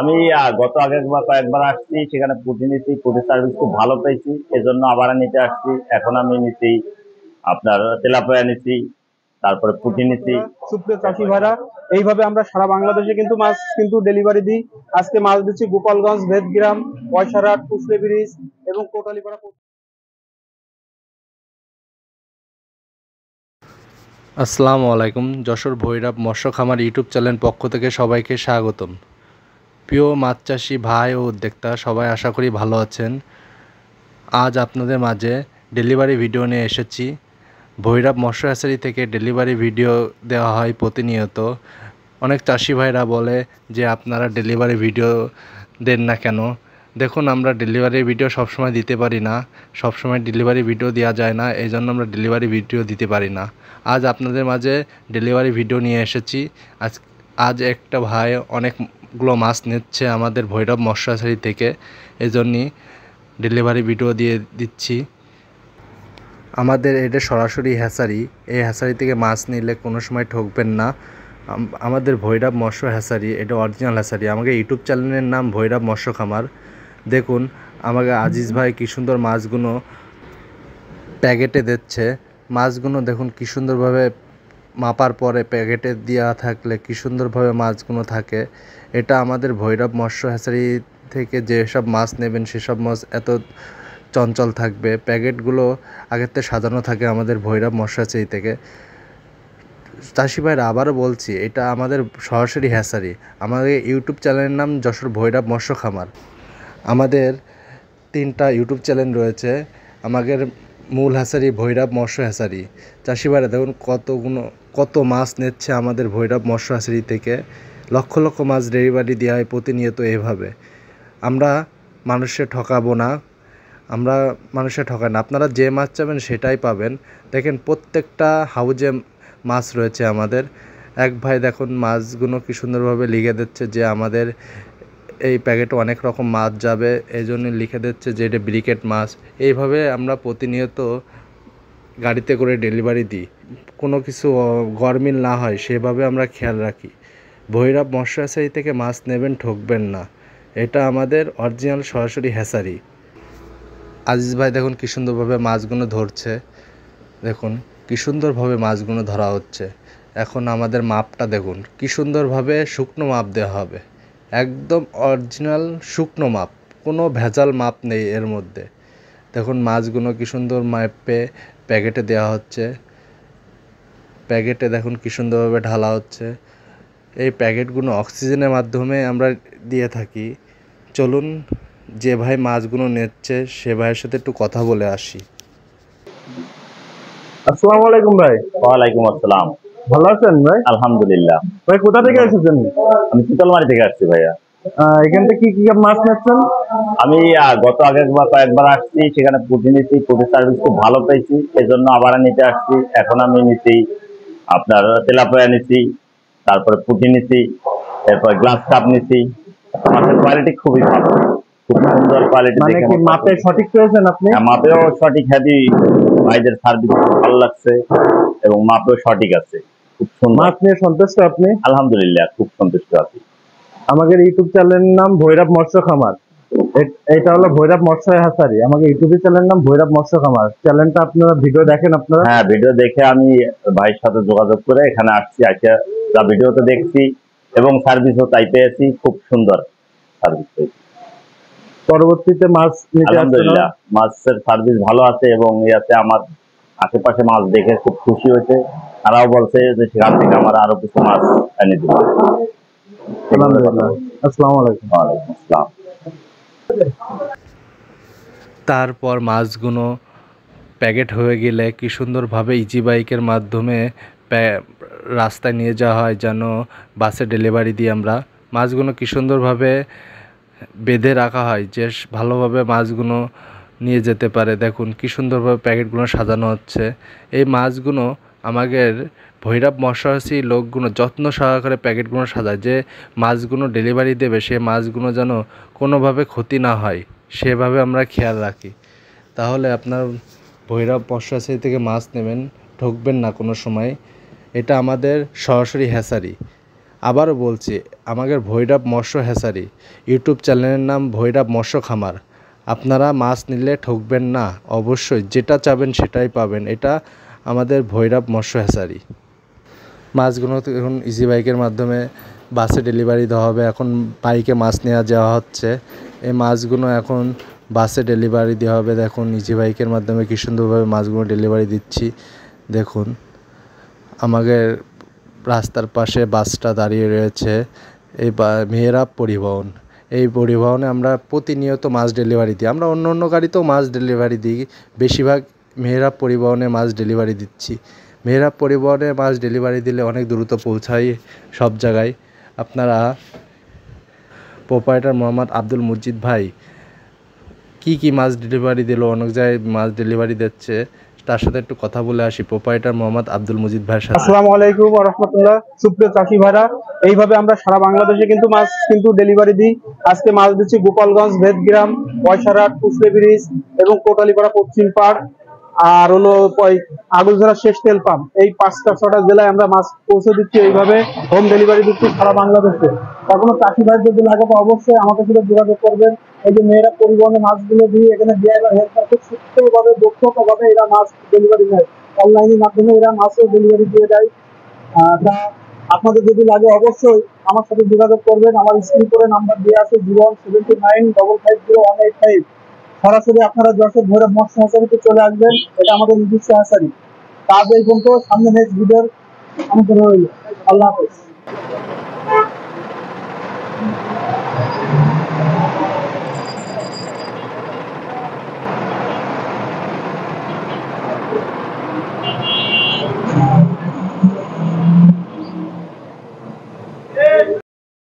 আমি গত আগের কয়েকবার আসছি সেখানে পুঁটি নিচ্ছি পুঁটি সার্ভিস খুব ভালো পেয়েছি এজন্য আবার নিতে আসছি এখন আমি নিচ্ছি আপনার তেলাপয়া নিচ্ছি তারপরে পুঁটি নিচ্ছি সুপ্রিয় চাষি ভাড়া এইভাবে আমরা সারা বাংলাদেশে কিন্তু মাছ কিন্তু ডেলিভারি দিই আজকে মাছ দিচ্ছি গোপালগঞ্জ ভেদগ্রাম পয়সারহাট কুশলে ব্রিজ এবং কোটালিপাড়া আসসালামু আলাইকুম যশোর ভৈরব মৎস্য খামার ইউটিউব চ্যানেল পক্ষ থেকে সবাইকে স্বাগতম প্রিয় মাছ চাষি ভাই ও উদ্যোক্তা সবাই আশা করি ভালো আছেন আজ আপনাদের মাঝে ডেলিভারি ভিডিও নিয়ে এসেছি ভৈরব মৎস্য হাসারি থেকে ডেলিভারি ভিডিও দেওয়া হয় প্রতিনিয়ত অনেক চাষি ভাইরা বলে যে আপনারা ডেলিভারি ভিডিও দেন না কেন দেখুন আমরা ডেলিভারি ভিডিও সবসময় দিতে পারি না সবসময় ডেলিভারি ভিডিও দেওয়া যায় না এই জন্য আমরা ডেলিভারি ভিডিও দিতে পারি না আজ আপনাদের মাঝে ডেলিভারি ভিডিও নিয়ে এসেছি আজ আজ একটা ভাই অনেকগুলো মাছ নিচ্ছে আমাদের ভৈরব মশলাছাড়ি থেকে এজন্যই ডেলিভারি ভিডিও দিয়ে দিচ্ছি আমাদের এটা সরাসরি হ্যাসারি এই হ্যাসারি থেকে মাছ নিলে কোনো সময় ঠকবেন না আমাদের ভৈরব মৎস্য হ্যাসারি এটা অরিজিনাল হ্যাসারি আমাকে ইউটিউব চ্যানেলের নাম ভৈরব মৎস্য খামার দেখুন আমাকে আজিজ ভাই কী সুন্দর মাছগুলো প্যাকেটে দিচ্ছে মাছগুলো দেখুন কী সুন্দরভাবে মাপার পরে প্যাকেটে দেওয়া থাকলে কী সুন্দরভাবে মাছগুলো থাকে এটা আমাদের ভৈরব মৎস্য হ্যাচারি থেকে যেসব মাছ নেবেন সেসব মাছ এত চঞ্চল থাকবে প্যাকেটগুলো আগের থেকে সাজানো থাকে আমাদের ভৈরব মৎস্য হ্যাচারি থেকে চাষি ভাইরা আবারও বলছি এটা আমাদের সরাসরি হ্যাচারি আমাদের ইউটিউব চ্যানেলের নাম যশোর ভৈরব মৎস্য খামার আমাদের তিনটা ইউটিউব চ্যানেল রয়েছে আমাদের মূল হাসারি ভৈরব মৎস্য হাসারি চাষিবাড়ি দেখুন কতগুলো কত মাছ নিচ্ছে আমাদের ভৈরব মৎস্য হাসারি থেকে লক্ষ লক্ষ মাছ ডেলিভারি দেওয়া হয় প্রতিনিয়ত এভাবে আমরা মানুষে ঠকাবো না আমরা মানুষে ঠকাই না আপনারা যে মাছ চাবেন সেটাই পাবেন দেখেন প্রত্যেকটা হাউজে মাছ রয়েছে আমাদের এক ভাই দেখুন মাছগুলো কি সুন্দরভাবে লিগে দিচ্ছে যে আমাদের এই প্যাকেটে অনেক রকম মাছ যাবে এই জন্য লিখে দিচ্ছে যে এটা ব্রিকেট মাছ এইভাবে আমরা প্রতিনিয়ত গাড়িতে করে ডেলিভারি দিই কোনো কিছু গরমিল না হয় সেভাবে আমরা খেয়াল রাখি ভৈরব মৎস্যাশায়ী থেকে মাছ নেবেন ঠকবেন না এটা আমাদের অরিজিনাল সরাসরি হ্যাসারি আজিজ ভাই দেখুন কী সুন্দরভাবে মাছগুলো ধরছে দেখুন কী সুন্দরভাবে মাছগুলো ধরা হচ্ছে এখন আমাদের মাপটা দেখুন কী সুন্দরভাবে শুকনো মাপ দেওয়া হবে একদম অরিজিনাল শুকনো মাপ কোনো ভেজাল মাপ নেই এর মধ্যে দেখুন মাছগুলো কী সুন্দর মাপে প্যাকেটে দেওয়া হচ্ছে প্যাকেটে দেখুন কী সুন্দরভাবে ঢালা হচ্ছে এই প্যাকেটগুলো অক্সিজেনের মাধ্যমে আমরা দিয়ে থাকি চলুন যে ভাই মাছগুলো নিচ্ছে সে ভাইয়ের সাথে একটু কথা বলে আসি আসসালামু আলাইকুম ভাই ওয়ালাইকুম আসসালাম ভালো আছেন ভাই আলহামদুলিল্লাহ ভাই কোথা থেকে এসেছেন আমি শীতলমারি থেকে আসছি ভাইয়া আমি গত আগের আসছি সেখানে সার্ভিস খুব ভালো পেয়েছি সেজন্য আবার নিতে আসছি এখন আমি আপনার তেলাপয়া তারপরে এরপর গ্লাস কাপ নিচ্ছি মাছের কোয়ালিটি খুবই ভালো খুব সুন্দর মানে কোয়ালিটি মাপে সঠিক পেয়েছেন আপনি হ্যাঁ, মাপেও সঠিক হ্যাপি ভাইদের সার্ভিস ভালো লাগছে এবং মাপেও সঠিক আছে মাছ নিয়ে সন্তুষ্ট আপনি আলহামদুলিল্লাহ খুব সন্তুষ্ট আছি আমাদের ইউটিউব চ্যানেলের নাম ভৈরব মৎস্য খামার এটা হলো ভৈরব মৎস্য হাসারি আমাকে ইউটিউবে নাম ভৈরব মৎস্য খামার চ্যানেলটা আপনারা ভিডিও দেখেন আপনারা হ্যাঁ ভিডিও দেখে আমি ভাইয়ের সাথে যোগাযোগ করে এখানে আসছি আসে যা দেখছি এবং সার্ভিসও তাই পেয়েছি খুব সুন্দর সার্ভিস পেয়েছি পরবর্তীতে মাছ আলহামদুলিল্লাহ মাছের সার্ভিস ভালো আছে এবং ইয়াতে আমার আশেপাশে মাছ দেখে খুব খুশি হয়েছে তারাও বলছে যে সেখান থেকে আমার আরো কিছু মাছ এনে দিব তারপর মাছগুলো প্যাকেট হয়ে গেলে কি সুন্দরভাবে ইজি বাইকের মাধ্যমে রাস্তায় নিয়ে যাওয়া হয় যেন বাসে ডেলিভারি দিই আমরা মাছগুলো কি সুন্দরভাবে বেঁধে রাখা হয় যে ভালোভাবে মাছগুলো নিয়ে যেতে পারে দেখুন কি সুন্দরভাবে প্যাকেটগুলো সাজানো হচ্ছে এই মাছগুলো আমাদের ভৈরব মৎস্যচাষী লোকগুলো যত্ন সহকারে প্যাকেটগুলো সাজায় যে মাছগুলো ডেলিভারি দেবে সে মাছগুলো যেন কোনোভাবে ক্ষতি না হয় সেভাবে আমরা খেয়াল রাখি তাহলে আপনার ভৈরব মৎস্যচাষী থেকে মাছ নেবেন ঠকবেন না কোনো সময় এটা আমাদের সরাসরি হ্যাসারি আবারও বলছি আমাদের ভৈরব মৎস্য হ্যাসারি ইউটিউব চ্যানেলের নাম ভৈরব মৎস্য খামার আপনারা মাছ নিলে ঠকবেন না অবশ্যই যেটা চাবেন সেটাই পাবেন এটা আমাদের ভৈরব মৎস্য হ্যাচারি মাছগুলো এখন ইজি বাইকের মাধ্যমে বাসে ডেলিভারি দেওয়া হবে এখন বাইকে মাছ নেওয়া যাওয়া হচ্ছে এই মাছগুলো এখন বাসে ডেলিভারি দেওয়া হবে দেখুন ইজি বাইকের মাধ্যমে কী সুন্দরভাবে মাছগুলো ডেলিভারি দিচ্ছি দেখুন আমাদের রাস্তার পাশে বাসটা দাঁড়িয়ে রয়েছে এই মেয়েরা পরিবহন এই পরিবহনে আমরা প্রতিনিয়ত মাছ ডেলিভারি দিই আমরা অন্য অন্য গাড়িতেও মাছ ডেলিভারি দিই বেশিরভাগ মেহরাব পরিবহনে মাছ ডেলিভারি দিচ্ছি মেহরাব পরিবহনে মাছ ডেলিভারি দিলে অনেক দ্রুত পৌঁছায় সব জায়গায় আপনারা প্রোপারেটার মোহাম্মদ আব্দুল মজিদ ভাই কি কি মাছ ডেলিভারি দিল অনেক জায়গায় মাছ ডেলিভারি দিচ্ছে তার সাথে একটু কথা বলে আসি প্রোপারেটার মোহাম্মদ আব্দুল মজিদ ভাই আসসালামু আলাইকুম রাহমাতুল্লাহ সুপ্রিয় চাষি ভাইরা এইভাবে আমরা সারা বাংলাদেশে কিন্তু মাছ কিন্তু ডেলিভারি দিই আজকে মাছ দিচ্ছি গোপালগঞ্জ ভেদগ্রাম পয়সারহাট কুশলে ব্রিজ এবং কোটালিপাড়া পশ্চিম পাড় আর হলো আগুলঝরা শেষ তেল পাম্প এই পাঁচটা ছটা জেলায় আমরা মাছ পৌঁছে দিচ্ছি এইভাবে হোম ডেলিভারি দিচ্ছি সারা বাংলাদেশে এখনো চাকরি ভাই যদি লাগে তো অবশ্যই আমাকে শুধু যোগাযোগ করবেন এই যে মেয়েরা পরিবহনে মাছগুলো দিয়ে এখানে ড্রাইভার হেল্পার খুব সুস্থভাবে দক্ষতাভাবে এরা মাছ ডেলিভারি দেয় অনলাইনের মাধ্যমে এরা মাছও ডেলিভারি দিয়ে দেয় তা আপনাদের যদি লাগে অবশ্যই আমার সাথে যোগাযোগ করবেন আমার স্ক্রিন করে নাম্বার দিয়ে আছে zero seventy nine double five zero one eight five সরাসরি আপনারা যশোর ভৈরব মৎস্য হাসারিতে চলে আসবেন এটা আমাদের নিজস্ব হাসারি তাদের কিন্তু সামনে নেক্সট ভিডিওর আমাদের রইল আল্লাহ হাফেজ